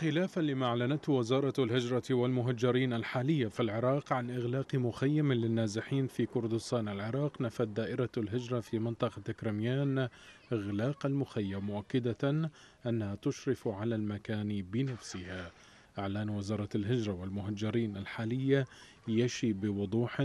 خلافا لما أعلنته وزارة الهجرة والمهجرين الحالية في العراق عن إغلاق مخيم للنازحين في كردستان العراق نفت دائرة الهجرة في منطقة كرميان إغلاق المخيم مؤكدة أنها تشرف على المكان بنفسها أعلان وزارة الهجرة والمهجرين الحالية يشي بوضوح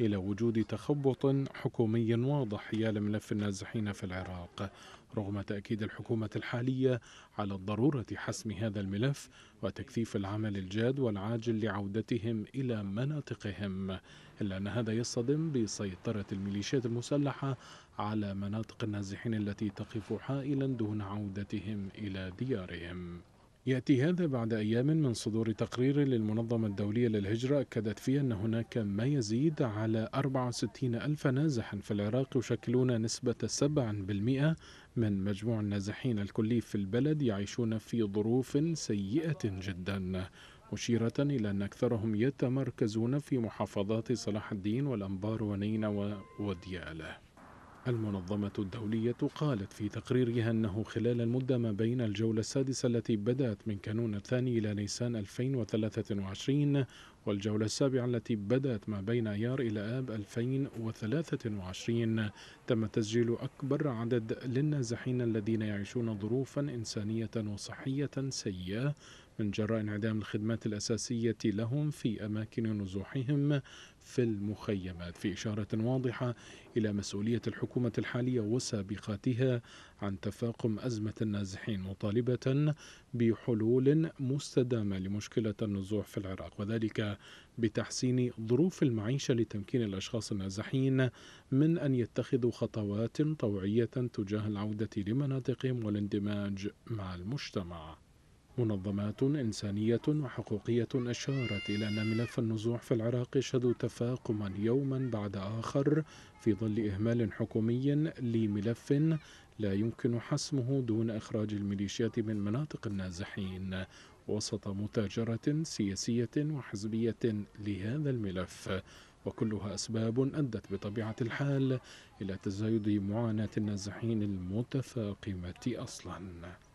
إلى وجود تخبط حكومي واضح حيال ملف النازحين في العراق رغم تأكيد الحكومة الحالية على الضرورة حسم هذا الملف وتكثيف العمل الجاد والعاجل لعودتهم إلى مناطقهم إلا أن هذا يصطدم بسيطرة الميليشيات المسلحة على مناطق النازحين التي تقف حائلا دون عودتهم إلى ديارهم يأتي هذا بعد أيام من صدور تقرير للمنظمة الدولية للهجرة أكدت فيه أن هناك ما يزيد على 64 ألف نازح في العراق يشكلون نسبة 7% من مجموع النازحين الكلي في البلد يعيشون في ظروف سيئة جدا مشيرة إلى أن أكثرهم يتمركزون في محافظات صلاح الدين والأنبار ونينوى وديالة المنظمة الدولية قالت في تقريرها أنه خلال المدة ما بين الجولة السادسة التي بدأت من كانون الثاني إلى نيسان 2023 والجولة السابعة التي بدأت ما بين أيار إلى آب 2023 تم تسجيل أكبر عدد للنازحين الذين يعيشون ظروفا إنسانية وصحية سيئة من جراء انعدام الخدمات الأساسية لهم في أماكن نزوحهم في المخيمات في إشارة واضحة إلى مسؤولية الحكومة الحالية وسابقاتها عن تفاقم أزمة النازحين مطالبة بحلول مستدامة لمشكلة النزوح في العراق وذلك بتحسين ظروف المعيشة لتمكين الأشخاص النازحين من أن يتخذوا خطوات طوعية تجاه العودة لمناطقهم والاندماج مع المجتمع منظمات إنسانية وحقوقية أشارت إلى أن ملف النزوح في العراق يشهد تفاقما يوما بعد آخر في ظل إهمال حكومي لملف لا يمكن حسمه دون إخراج الميليشيات من مناطق النازحين وسط متاجرة سياسية وحزبية لهذا الملف وكلها أسباب أدت بطبيعة الحال إلى تزايد معاناة النازحين المتفاقمة أصلاً